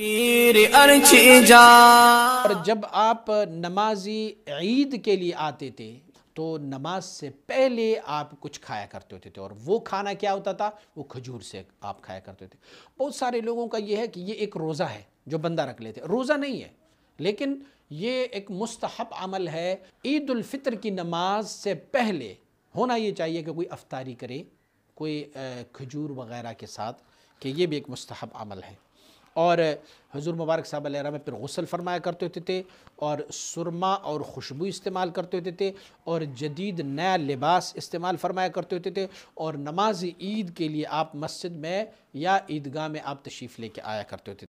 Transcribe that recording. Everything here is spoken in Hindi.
पीर और जब आप नमाजी ईद के लिए आते थे तो नमाज से पहले आप कुछ खाया करते होते थे और वो खाना क्या होता था वो खजूर से आप खाया करते थे बहुत सारे लोगों का ये है कि ये एक रोज़ा है जो बंदा रख लेते रोज़ा नहीं है लेकिन ये एक मुस्तहब अमल है ईद फितर की नमाज से पहले होना ये चाहिए कि कोई अफ्तारी करे कोई खजूर वगैरह के साथ कि ये भी एक मुस्तहब अमल है और हजूर मुबारक साहब अलहरा में फिर गसल फरमाया करते होते थे और सुरमा और खुशबू इस्तेमाल करते होते थे और जदीद नया लिबास इस्तेमाल फरमाया करते होते थे और नमाज ईद के लिए आप मस्जिद में या ईदगाह में आप तशरीफ़ लेके आया करते होते थे